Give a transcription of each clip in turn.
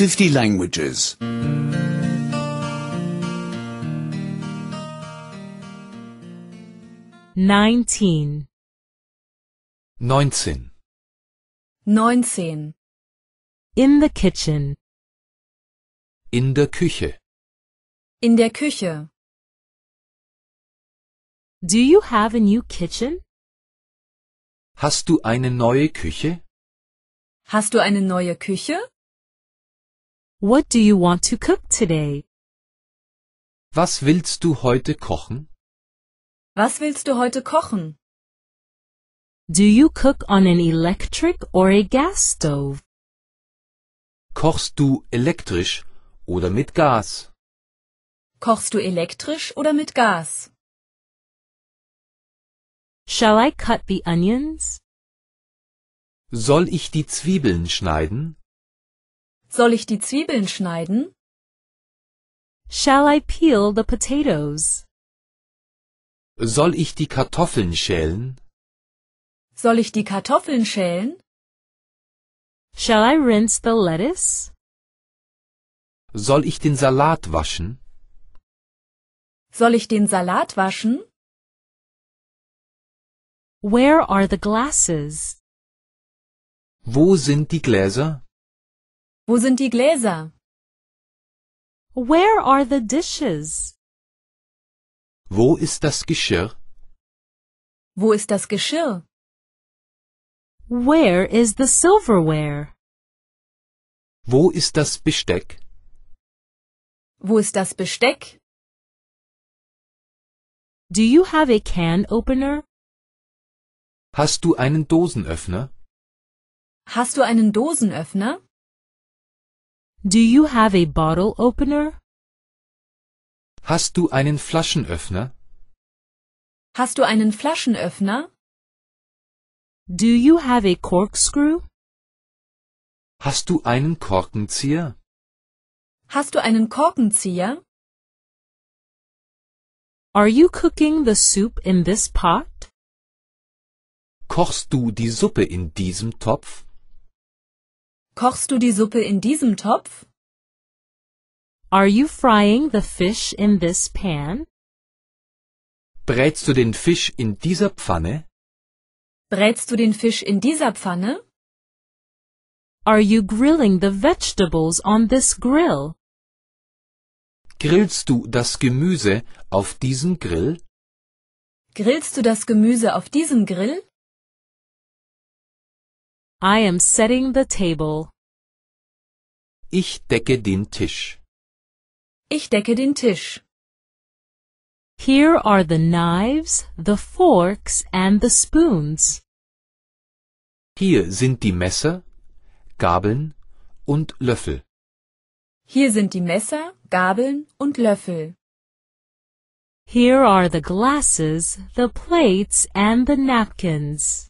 50 languages. 19 19 19 In the kitchen. In der Küche. In der Küche. Do you have a new kitchen? Hast du eine neue Küche? Hast du eine neue Küche? What do you want to cook today? Was willst du heute kochen? Was willst du heute kochen? Do you cook on an electric or a gas stove? Kochst du elektrisch oder mit Gas? Kochst du elektrisch oder mit Gas? Shall I cut the onions? Soll ich die Zwiebeln schneiden? Soll ich die Zwiebeln schneiden? Shall I peel the potatoes? Soll ich die Kartoffeln schälen? Soll ich die Kartoffeln schälen? Shall I rinse the lettuce? Soll ich den Salat waschen? Soll ich den Salat waschen? Where are the glasses? Wo sind die Gläser? Wo sind die Gläser? Where are the dishes? Wo ist das Geschirr? Wo ist das Geschirr? Where is the silverware? Wo ist das Besteck? Wo ist das Besteck? Do you have a can opener? Hast du einen Dosenöffner? Hast du einen Dosenöffner? Do you have a bottle opener? Hast du einen Flaschenöffner? Hast du einen Flaschenöffner? Do you have a corkscrew? Hast du einen Korkenzieher? Hast du einen Korkenzieher? Are you cooking the soup in this pot? Kochst du die Suppe in diesem Topf? Kochst du die Suppe in diesem Topf? Are you frying the fish in this pan? Brätst du den Fisch in dieser Pfanne? Brätst du den Fisch in dieser Pfanne? Are you grilling the vegetables on this grill? Grillst du das Gemüse auf diesem Grill? Grillst du das Gemüse auf diesem Grill? I am setting the table. Ich decke den Tisch. Ich decke den Tisch. Here are the knives, the forks and the spoons. Hier sind die Messer, Gabeln und Löffel. Hier sind die Messer, Gabeln und Löffel. Here are the glasses, the plates and the napkins.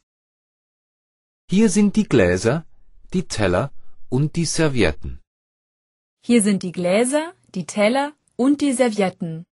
Hier sind die Gläser, die Teller und die Servietten. Hier sind die Gläser, die Teller und die Servietten.